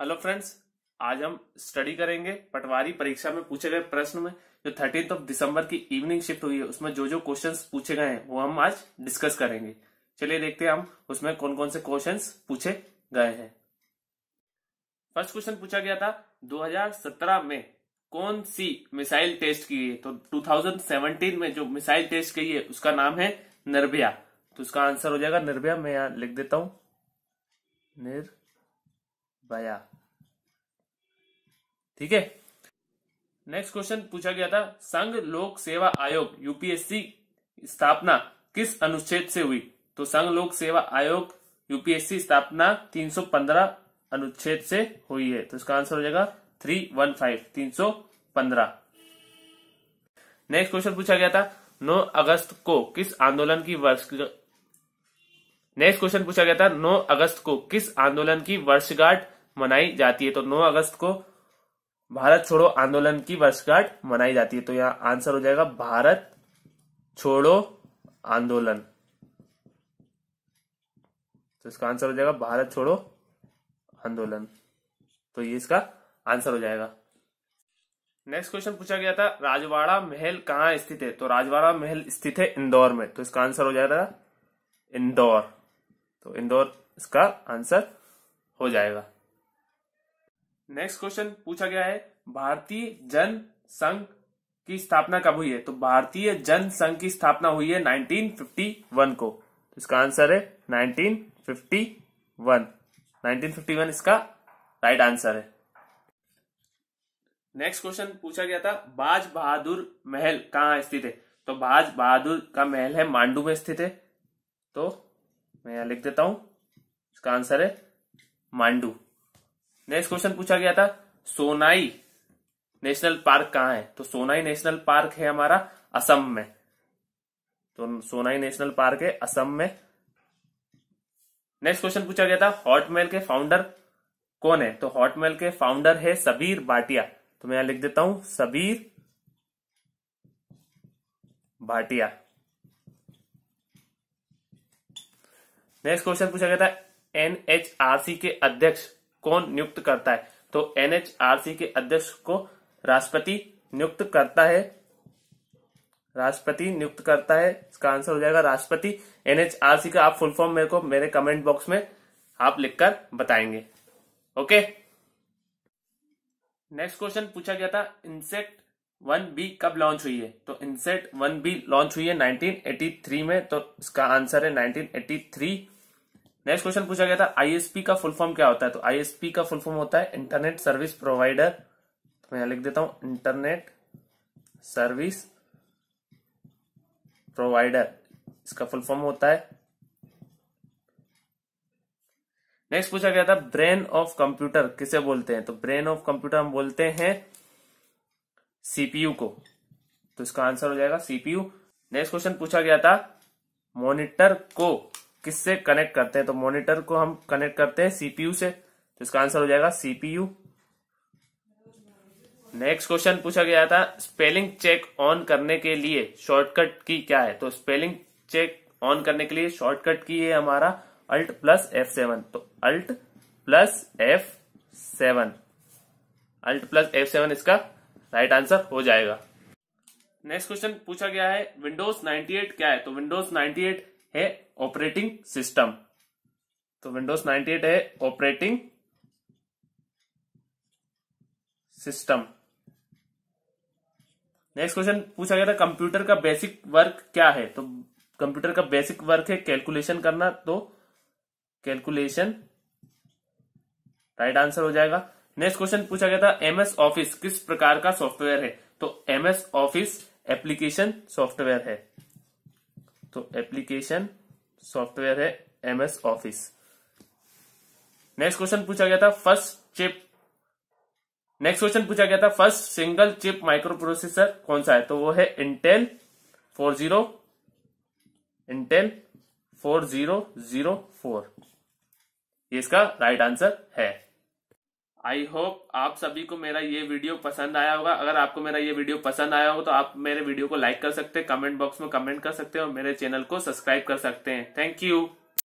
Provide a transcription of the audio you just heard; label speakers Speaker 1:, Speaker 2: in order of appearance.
Speaker 1: hello friends आज हम study करेंगे पटवारी परीक्षा में पूछे गए प्रश्न में जो थर्टीन ऑफ दिसंबर की इवनिंग शिफ्ट हुई है उसमें जो जो क्वेश्चंस पूछे गए हैं वो हम आज डिस्कस करेंगे चलिए देखते हैं हम उसमें कौन कौन से क्वेश्चंस पूछे गए हैं फर्स्ट क्वेश्चन पूछा गया था 2017 में कौन सी मिसाइल टेस्ट की है तो 2017 में जो मिसाइल टेस्ट की है उसका नाम है निर्भया तो उसका आंसर हो जाएगा निर्भया मैं यहां लिख देता हूं निर्भया बया ठीक है नेक्स्ट क्वेश्चन पूछा गया था संघ लोक सेवा आयोग यूपीएससी स्थापना किस अनुच्छेद से हुई तो संघ लोक सेवा आयोग यूपीएससी स्थापना 315 अनुच्छेद से हुई है तो इसका आंसर हो जाएगा थ्री वन फाइव तीन सौ पंद्रह नेक्स्ट क्वेश्चन पूछा गया था 9 अगस्त को किस आंदोलन की वर्ष नेक्स्ट क्वेश्चन पूछा गया था 9 अगस्त को किस आंदोलन की वर्षगांठ मनाई जाती है तो 9 अगस्त को भारत छोड़ो आंदोलन की वर्षगांठ मनाई जाती है तो यहाँ आंसर हो जाएगा भारत छोड़ो आंदोलन तो इसका आंसर हो जाएगा भारत छोड़ो आंदोलन तो ये इसका आंसर हो जाएगा नेक्स्ट क्वेश्चन पूछा गया था राजवाड़ा महल कहाँ स्थित है तो राजवाड़ा महल स्थित है इंदौर में तो इसका आंसर हो जाएगा इंदौर तो इंदौर इसका आंसर हो जाएगा नेक्स्ट क्वेश्चन पूछा गया है भारतीय जन संघ की स्थापना कब हुई है तो भारतीय जन संघ की स्थापना हुई है 1951 को तो इसका आंसर है 1951 1951 इसका राइट आंसर है नेक्स्ट क्वेश्चन पूछा गया था बाज बहादुर महल कहाँ स्थित है तो बाज बहादुर का महल है मांडू में स्थित है तो मैं यहां लिख देता हूं इसका आंसर है मांडू नेक्स्ट क्वेश्चन पूछा गया था सोनाई नेशनल पार्क कहाँ है तो सोनाई नेशनल पार्क है हमारा असम में तो सोनाई नेशनल पार्क है असम में नेक्स्ट क्वेश्चन पूछा गया था हॉटमेल के फाउंडर कौन है तो हॉटमेल के फाउंडर है सबीर भाटिया तो मैं यहां लिख देता हूं सबीर भाटिया नेक्स्ट क्वेश्चन पूछा गया था एनएचआरसी के अध्यक्ष कौन नियुक्त करता है तो एनएचआरसी के अध्यक्ष को राष्ट्रपति नियुक्त करता है राष्ट्रपति नियुक्त करता है इसका आंसर हो जाएगा राष्ट्रपति एनएचआरसी का आप फुल फॉर्म मेरे को मेरे कमेंट बॉक्स में आप लिखकर बताएंगे ओके नेक्स्ट क्वेश्चन पूछा गया था इंसेक्ट वन बी कब लॉन्च हुई है तो इंसेक्ट वन बी लॉन्च हुई है 1983 में तो इसका आंसर है 1983 नेक्स्ट क्वेश्चन पूछा गया था आईएसपी का फुल फॉर्म क्या होता है तो आईएसपी का फुल फॉर्म होता है इंटरनेट सर्विस प्रोवाइडर तो मैं यहां लिख देता हूं इंटरनेट सर्विस प्रोवाइडर इसका फुल फॉर्म होता है नेक्स्ट पूछा गया था ब्रेन ऑफ कंप्यूटर किसे बोलते हैं तो ब्रेन ऑफ कंप्यूटर हम बोलते हैं सीपीयू को तो इसका आंसर हो जाएगा सीपीयू नेक्स्ट क्वेश्चन पूछा गया था मॉनिटर को किससे कनेक्ट करते हैं तो मॉनिटर को हम कनेक्ट करते हैं सीपीयू से तो इसका आंसर हो जाएगा सीपीयू नेक्स्ट क्वेश्चन पूछा गया था स्पेलिंग चेक ऑन करने के लिए शॉर्टकट की क्या है तो स्पेलिंग चेक ऑन करने के लिए शॉर्टकट की है हमारा अल्ट प्लस एफ सेवन तो alt plus F seven alt plus F seven इसका राइट आंसर हो जाएगा नेक्स्ट क्वेश्चन पूछा गया है विंडोज 98 क्या है तो विंडोज 98 ए ऑपरेटिंग सिस्टम तो विंडोज 98 है ऑपरेटिंग सिस्टम नेक्स्ट क्वेश्चन पूछा गया था कंप्यूटर का बेसिक वर्क क्या है तो कंप्यूटर का बेसिक वर्क है कैलकुलेशन करना तो कैलकुलेशन राइट आंसर हो जाएगा नेक्स्ट क्वेश्चन पूछा गया था एमएस ऑफिस किस प्रकार का सॉफ्टवेयर है तो एमएस ऑफिस एप्लीकेशन सॉफ्टवेयर है तो एप्लीकेशन सॉफ्टवेयर है एमएस ऑफिस नेक्स्ट क्वेश्चन पूछा गया था फर्स्ट चिप नेक्स्ट क्वेश्चन पूछा गया था first single chip microprocessor कौन सा है तो वो है Intel four zero Intel four zero zero four ये इसका राइट आंसर है आई होप आप सभी को मेरा ये वीडियो पसंद आया होगा अगर आपको मेरा ये वीडियो पसंद आया हो तो आप मेरे वीडियो को लाइक कर सकते हैं कमेंट बॉक्स में कमेंट कर सकते हैं और मेरे चैनल को सब्सक्राइब कर सकते हैं थैंक यू